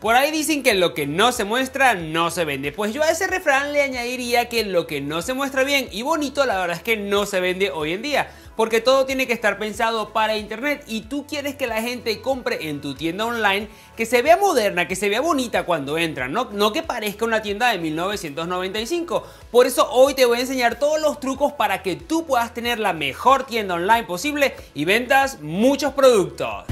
Por ahí dicen que lo que no se muestra no se vende. Pues yo a ese refrán le añadiría que lo que no se muestra bien y bonito la verdad es que no se vende hoy en día. Porque todo tiene que estar pensado para internet y tú quieres que la gente compre en tu tienda online que se vea moderna, que se vea bonita cuando entra, no, no que parezca una tienda de 1995. Por eso hoy te voy a enseñar todos los trucos para que tú puedas tener la mejor tienda online posible y vendas muchos productos.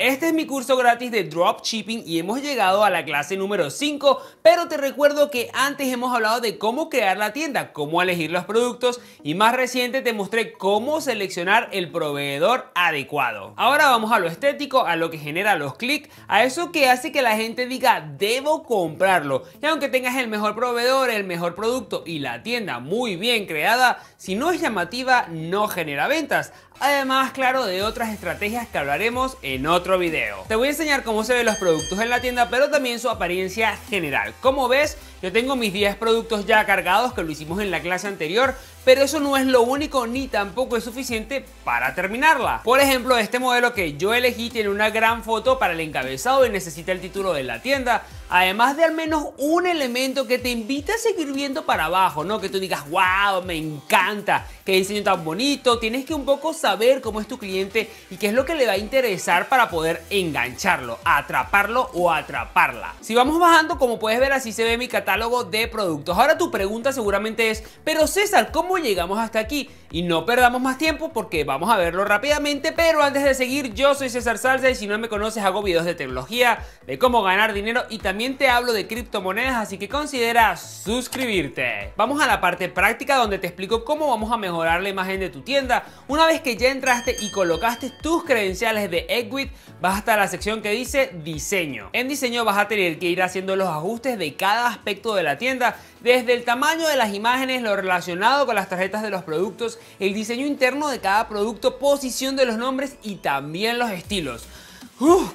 Este es mi curso gratis de dropshipping y hemos llegado a la clase número 5, pero te recuerdo que antes hemos hablado de cómo crear la tienda, cómo elegir los productos y más reciente te mostré cómo seleccionar el proveedor adecuado. Ahora vamos a lo estético, a lo que genera los clics, a eso que hace que la gente diga debo comprarlo. Y aunque tengas el mejor proveedor, el mejor producto y la tienda muy bien creada, si no es llamativa no genera ventas. Además, claro, de otras estrategias que hablaremos en otro video. Te voy a enseñar cómo se ven los productos en la tienda, pero también su apariencia general. Como ves, yo tengo mis 10 productos ya cargados que lo hicimos en la clase anterior, pero eso no es lo único ni tampoco es suficiente para terminarla. Por ejemplo, este modelo que yo elegí tiene una gran foto para el encabezado y necesita el título de la tienda, además de al menos un elemento que te invita a seguir viendo para abajo, ¿no? Que tú digas, wow, me encanta, qué diseño tan bonito, tienes que un poco saber cómo es tu cliente y qué es lo que le va a interesar para poder poder engancharlo, atraparlo o atraparla. Si vamos bajando, como puedes ver, así se ve mi catálogo de productos. Ahora tu pregunta seguramente es, pero César, ¿cómo llegamos hasta aquí? Y no perdamos más tiempo porque vamos a verlo rápidamente, pero antes de seguir, yo soy César Salsa y si no me conoces hago videos de tecnología, de cómo ganar dinero y también te hablo de criptomonedas, así que considera suscribirte. Vamos a la parte práctica donde te explico cómo vamos a mejorar la imagen de tu tienda. Una vez que ya entraste y colocaste tus credenciales de Egwit, vas hasta la sección que dice diseño. En diseño vas a tener que ir haciendo los ajustes de cada aspecto de la tienda, desde el tamaño de las imágenes, lo relacionado con las tarjetas de los productos, el diseño interno de cada producto, posición de los nombres y también los estilos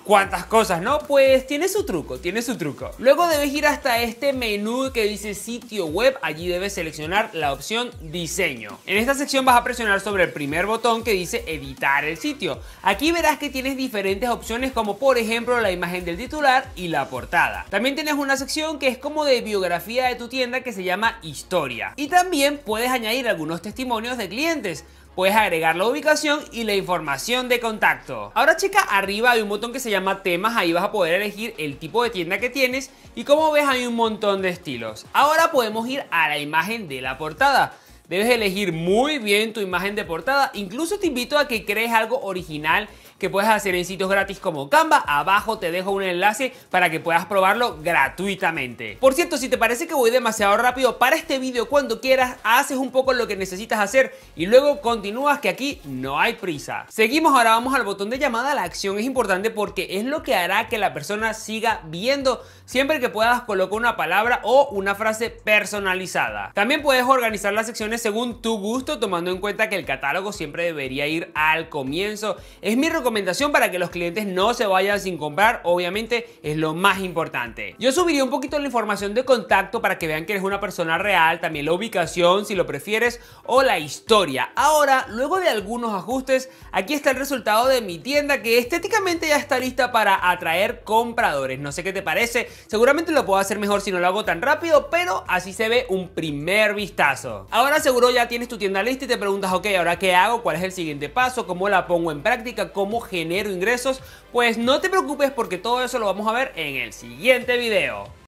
cuántas cosas, ¿no? Pues tiene su truco, tiene su truco. Luego debes ir hasta este menú que dice sitio web, allí debes seleccionar la opción diseño. En esta sección vas a presionar sobre el primer botón que dice editar el sitio. Aquí verás que tienes diferentes opciones como por ejemplo la imagen del titular y la portada. También tienes una sección que es como de biografía de tu tienda que se llama historia. Y también puedes añadir algunos testimonios de clientes. Puedes agregar la ubicación y la información de contacto. Ahora chica, arriba hay un botón que se llama temas, ahí vas a poder elegir el tipo de tienda que tienes y como ves hay un montón de estilos. Ahora podemos ir a la imagen de la portada. Debes elegir muy bien tu imagen de portada. Incluso te invito a que crees algo original que puedes hacer en sitios gratis como Canva. Abajo te dejo un enlace para que puedas probarlo gratuitamente. Por cierto, si te parece que voy demasiado rápido para este video cuando quieras, haces un poco lo que necesitas hacer y luego continúas que aquí no hay prisa. Seguimos, ahora vamos al botón de llamada la acción. Es importante porque es lo que hará que la persona siga viendo. Siempre que puedas, colocar una palabra o una frase personalizada. También puedes organizar las secciones según tu gusto, tomando en cuenta que el catálogo siempre debería ir al comienzo. Es mi recomendación para que los clientes no se vayan sin comprar, obviamente es lo más importante. Yo subiría un poquito la información de contacto para que vean que eres una persona real, también la ubicación si lo prefieres o la historia. Ahora, luego de algunos ajustes, aquí está el resultado de mi tienda que estéticamente ya está lista para atraer compradores. No sé qué te parece, seguramente lo puedo hacer mejor si no lo hago tan rápido, pero así se ve un primer vistazo. Ahora sí Seguro ya tienes tu tienda lista y te preguntas, ok, ahora qué hago, cuál es el siguiente paso, cómo la pongo en práctica, cómo genero ingresos. Pues no te preocupes porque todo eso lo vamos a ver en el siguiente video.